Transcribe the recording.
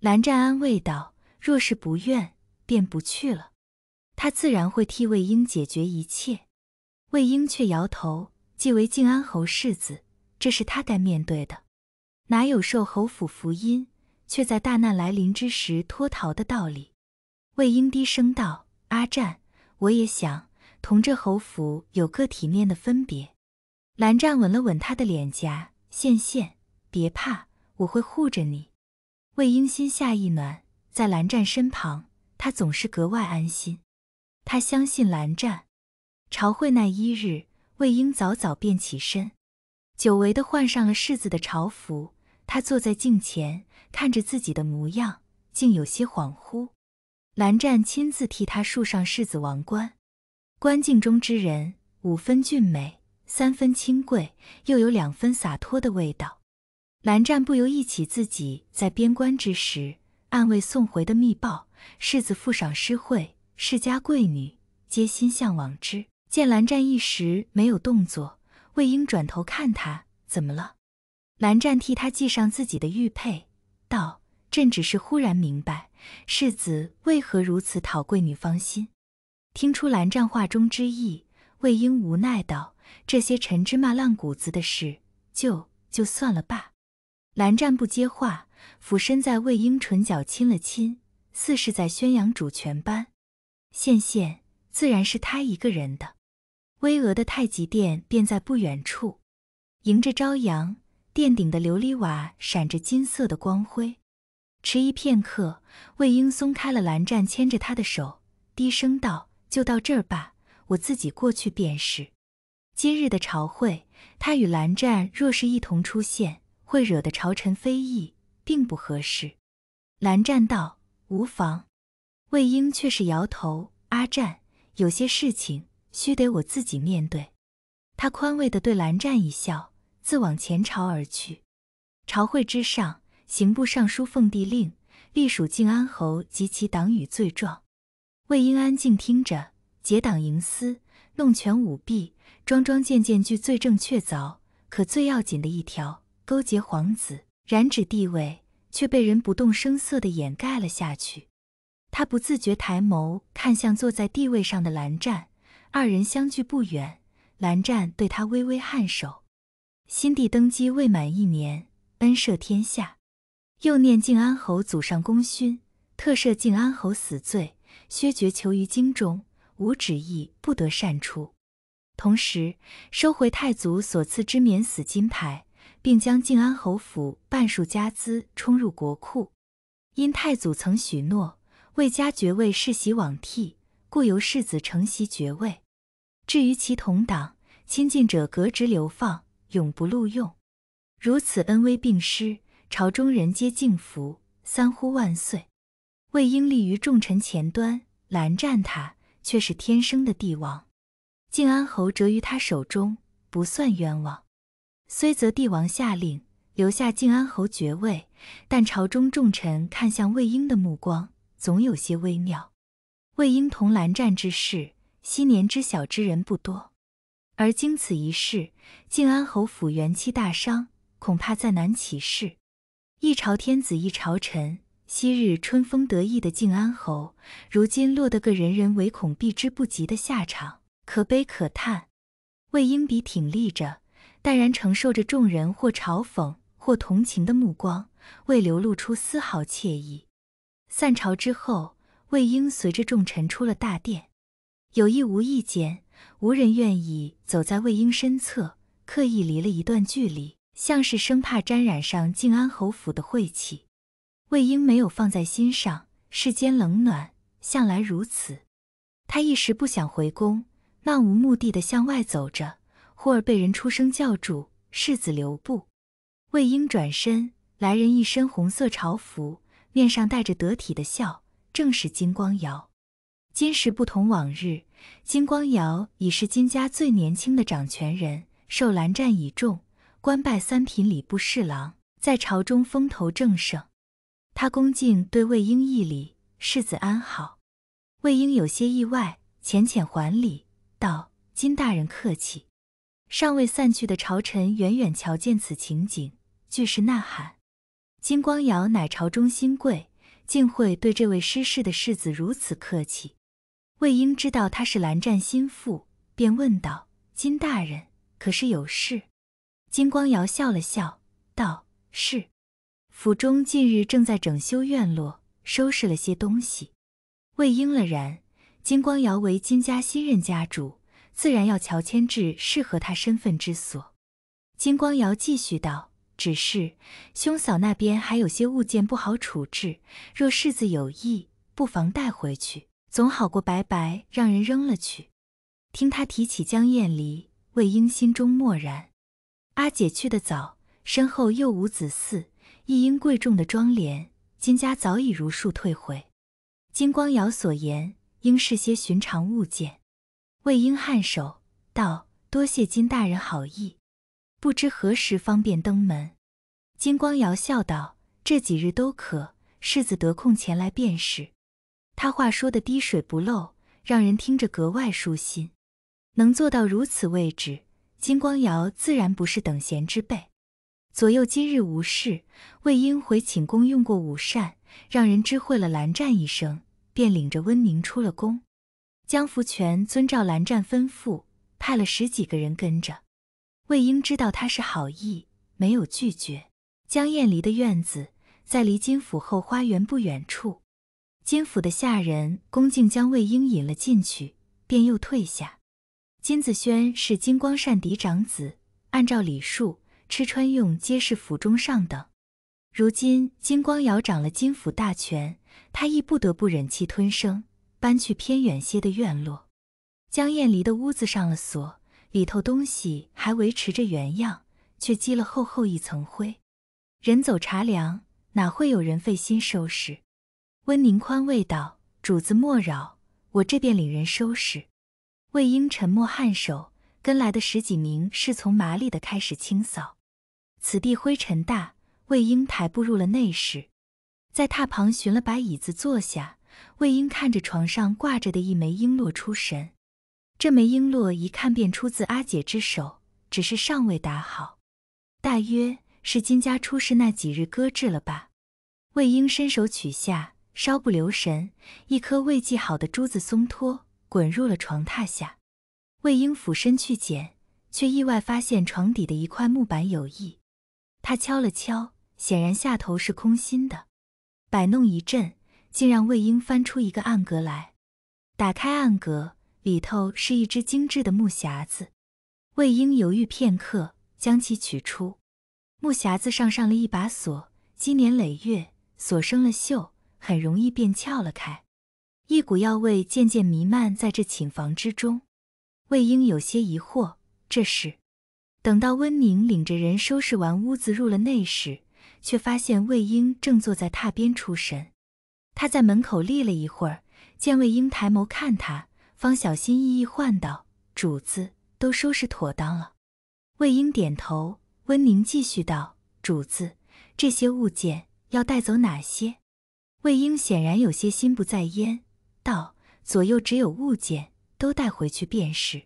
蓝湛安慰道：“若是不愿，便不去了。他自然会替魏婴解决一切。”魏婴却摇头：“既为靖安侯世子，这是他该面对的。哪有受侯府福音，却在大难来临之时脱逃的道理？”魏婴低声道：“阿湛，我也想同这侯府有个体面的分别。”蓝湛吻了吻他的脸颊：“羡羡，别怕，我会护着你。”魏婴心下一暖，在蓝湛身旁，他总是格外安心。他相信蓝湛。朝会那一日，魏婴早早便起身，久违地换上了世子的朝服。他坐在镜前，看着自己的模样，竟有些恍惚。蓝湛亲自替他束上世子王冠，观镜中之人，五分俊美，三分清贵，又有两分洒脱的味道。蓝湛不由忆起自己在边关之时，暗卫送回的密报，世子富赏诗会，世家贵女皆心向往之。见蓝湛一时没有动作，魏婴转头看他，怎么了？蓝湛替他系上自己的玉佩，道：“朕只是忽然明白，世子为何如此讨贵女芳心。”听出蓝湛话中之意，魏婴无奈道：“这些陈芝麻烂谷子的事，就就算了吧。”蓝湛不接话，俯身在魏婴唇角亲了亲，似是在宣扬主权般。羡羡自然是他一个人的。巍峨的太极殿便在不远处，迎着朝阳，殿顶的琉璃瓦闪着金色的光辉。迟疑片刻，魏婴松开了蓝湛牵着他的手，低声道：“就到这儿吧，我自己过去便是。”今日的朝会，他与蓝湛若是一同出现。会惹得朝臣非议，并不合适。蓝湛道：“无妨。”魏婴却是摇头。阿湛，有些事情需得我自己面对。他宽慰的对蓝湛一笑，自往前朝而去。朝会之上，刑部尚书奉帝令，隶属静安侯及其党羽罪状。魏婴安静听着，结党营私，弄权舞弊，桩桩件件俱罪证确凿。可最要紧的一条。勾结皇子，染指帝位，却被人不动声色地掩盖了下去。他不自觉抬眸看向坐在帝位上的蓝湛，二人相距不远。蓝湛对他微微颔首。新帝登基未满一年，恩赦天下，又念靖安侯祖上功勋，特赦靖安侯死罪。削爵囚于京中，无旨意不得擅出。同时收回太祖所赐之免死金牌。并将靖安侯府半数家资充入国库。因太祖曾许诺魏家爵位世袭罔替，故由世子承袭爵位。至于其同党亲近者，革职流放，永不录用。如此恩威并施，朝中人皆敬服，三呼万岁。魏应立于众臣前端，拦战他，却是天生的帝王。靖安侯折于他手中，不算冤枉。虽则帝王下令留下靖安侯爵位，但朝中重臣看向魏婴的目光总有些微妙。魏婴同蓝湛之事，昔年知晓之人不多，而经此一事，靖安侯府元气大伤，恐怕再难起事。一朝天子一朝臣，昔日春风得意的靖安侯，如今落得个人人唯恐避之不及的下场，可悲可叹。魏婴笔挺立着。淡然承受着众人或嘲讽或同情的目光，未流露出丝毫惬意。散朝之后，魏婴随着众臣出了大殿，有意无意间，无人愿意走在魏婴身侧，刻意离了一段距离，像是生怕沾染上靖安侯府的晦气。魏婴没有放在心上，世间冷暖向来如此。他一时不想回宫，漫无目的地向外走着。忽而被人出声叫住：“世子留步！”魏婴转身，来人一身红色朝服，面上带着得体的笑，正是金光瑶。今时不同往日，金光瑶已是金家最年轻的掌权人，受蓝湛倚重，官拜三品礼部侍郎，在朝中风头正盛。他恭敬对魏婴一礼：“世子安好。”魏婴有些意外，浅浅还礼道：“金大人客气。”尚未散去的朝臣远远瞧见此情景，俱是呐喊。金光瑶乃朝中新贵，竟会对这位失势的世子如此客气。魏婴知道他是蓝湛心腹，便问道：“金大人可是有事？”金光瑶笑了笑，道：“是。府中近日正在整修院落，收拾了些东西。”魏婴了然，金光瑶为金家新任家主。自然要乔迁至适合他身份之所。金光瑶继续道：“只是兄嫂那边还有些物件不好处置，若世子有意，不妨带回去，总好过白白让人扔了去。”听他提起江燕离，魏婴心中默然。阿姐去得早，身后又无子嗣，一应贵重的妆奁，金家早已如数退回。金光瑶所言，应是些寻常物件。魏婴颔首道：“多谢金大人好意，不知何时方便登门。”金光瑶笑道：“这几日都可，世子得空前来便是。”他话说的滴水不漏，让人听着格外舒心。能做到如此位置，金光瑶自然不是等闲之辈。左右今日无事，魏婴回寝宫用过午膳，让人知会了蓝湛一声，便领着温宁出了宫。江福全遵照蓝湛吩咐，派了十几个人跟着。魏婴知道他是好意，没有拒绝。江燕离的院子在离金府后花园不远处。金府的下人恭敬将魏婴引了进去，便又退下。金子轩是金光善嫡长子，按照礼数，吃穿用皆是府中上等。如今金光尧掌了金府大权，他亦不得不忍气吞声。搬去偏远些的院落，江晏离的屋子上了锁，里头东西还维持着原样，却积了厚厚一层灰。人走茶凉，哪会有人费心收拾？温宁宽慰道：“主子莫扰，我这便领人收拾。”魏婴沉默颔首，跟来的十几名侍从麻利的开始清扫。此地灰尘大，魏婴抬步入了内室，在榻旁寻了把椅子坐下。魏婴看着床上挂着的一枚璎珞出神，这枚璎珞一看便出自阿姐之手，只是尚未打好，大约是金家出事那几日搁置了吧。魏婴伸手取下，稍不留神，一颗未系好的珠子松脱，滚入了床榻下。魏婴俯身去捡，却意外发现床底的一块木板有异。他敲了敲，显然下头是空心的，摆弄一阵。竟让魏婴翻出一个暗格来，打开暗格，里头是一只精致的木匣子。魏婴犹豫片刻，将其取出。木匣子上上了一把锁，积年累月，锁生了锈，很容易便撬了开。一股药味渐渐弥漫在这寝房之中。魏婴有些疑惑，这是？等到温宁领着人收拾完屋子，入了内室，却发现魏婴正坐在榻边出神。他在门口立了一会儿，见魏婴抬眸看他，方小心翼翼唤道：“主子，都收拾妥当了。”魏婴点头，温宁继续道：“主子，这些物件要带走哪些？”魏婴显然有些心不在焉，道：“左右只有物件，都带回去便是。”